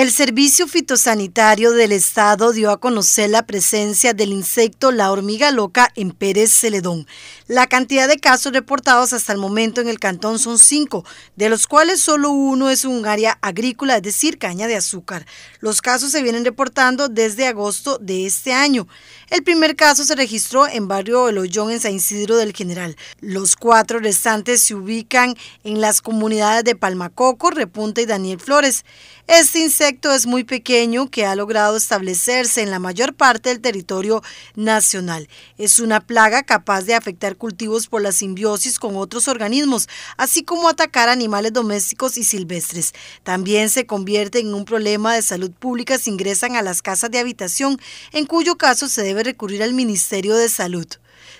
El Servicio Fitosanitario del Estado dio a conocer la presencia del insecto la hormiga loca en Pérez Celedón. La cantidad de casos reportados hasta el momento en el cantón son cinco, de los cuales solo uno es un área agrícola, es decir, caña de azúcar. Los casos se vienen reportando desde agosto de este año. El primer caso se registró en barrio El Hoyón, en San Isidro del General. Los cuatro restantes se ubican en las comunidades de Palmacoco, Repunta y Daniel Flores. Este insecto es muy pequeño que ha logrado establecerse en la mayor parte del territorio nacional. Es una plaga capaz de afectar cultivos por la simbiosis con otros organismos, así como atacar animales domésticos y silvestres. También se convierte en un problema de salud pública si ingresan a las casas de habitación, en cuyo caso se debe recurrir al Ministerio de Salud.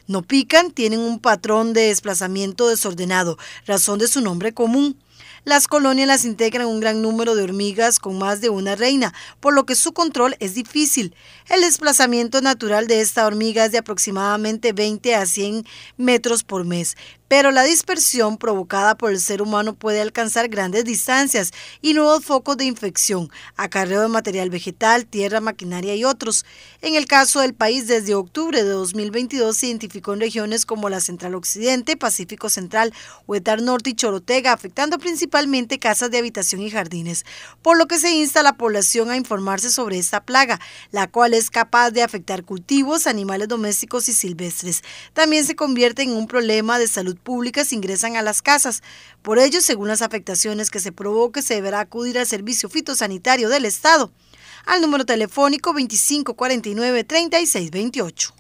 No pican, tienen un patrón de desplazamiento desordenado, razón de su nombre común. Las colonias las integran un gran número de hormigas con más de una reina, por lo que su control es difícil. El desplazamiento natural de esta hormiga es de aproximadamente 20 a 100 metros por mes, pero la dispersión provocada por el ser humano puede alcanzar grandes distancias y nuevos focos de infección, acarreo de material vegetal, tierra, maquinaria y otros. En el caso del país, desde octubre de 2022 se identificó en regiones como la Central Occidente, Pacífico Central, Huetar Norte y Chorotega, afectando principalmente casas de habitación y jardines, por lo que se insta a la población a informarse sobre esta plaga, la cual es capaz de afectar cultivos, animales domésticos y silvestres. También se convierte en un problema de salud públicas ingresan a las casas. Por ello, según las afectaciones que se provoque, se deberá acudir al Servicio Fitosanitario del Estado al número telefónico 2549 3628.